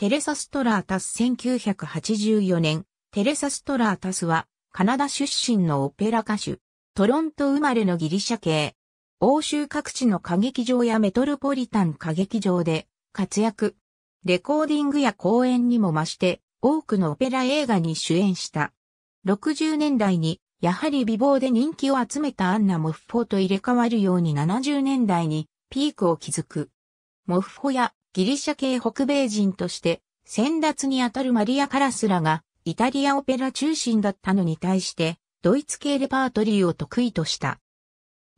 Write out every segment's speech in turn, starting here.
テレサ・ストラータス1984年、テレサ・ストラータスは、カナダ出身のオペラ歌手、トロント生まれのギリシャ系、欧州各地の歌劇場やメトロポリタン歌劇場で活躍、レコーディングや公演にも増して、多くのオペラ映画に主演した。60年代に、やはり美貌で人気を集めたアンナ・モッフォと入れ替わるように70年代にピークを築く。モッフォやギリシャ系北米人として先達にあたるマリア・カラスラがイタリアオペラ中心だったのに対してドイツ系レパートリーを得意とした。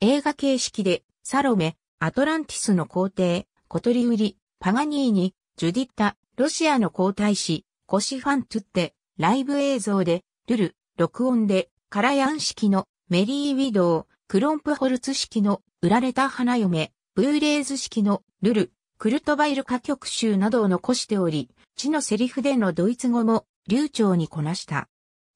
映画形式でサロメ、アトランティスの皇帝、コトリウリ、パガニーニ、ジュディッタ、ロシアの皇太子、コシファントゥって、ライブ映像で、ルル、録音で、カラヤン式のメリー・ウィドウ、クロンプホルツ式の売られた花嫁、ブーレーズ式のルル、クルトバイル歌曲集などを残しており、地のセリフでのドイツ語も流暢にこなした。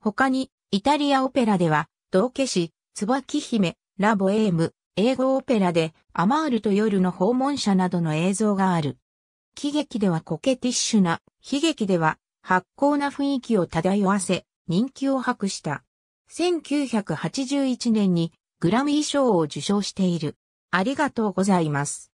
他に、イタリアオペラでは、道化師、椿姫、ラボエーム、英語オペラで、アマールと夜の訪問者などの映像がある。喜劇ではコケティッシュな、悲劇では発酵な雰囲気を漂わせ、人気を博した。1981年にグラミー賞を受賞している。ありがとうございます。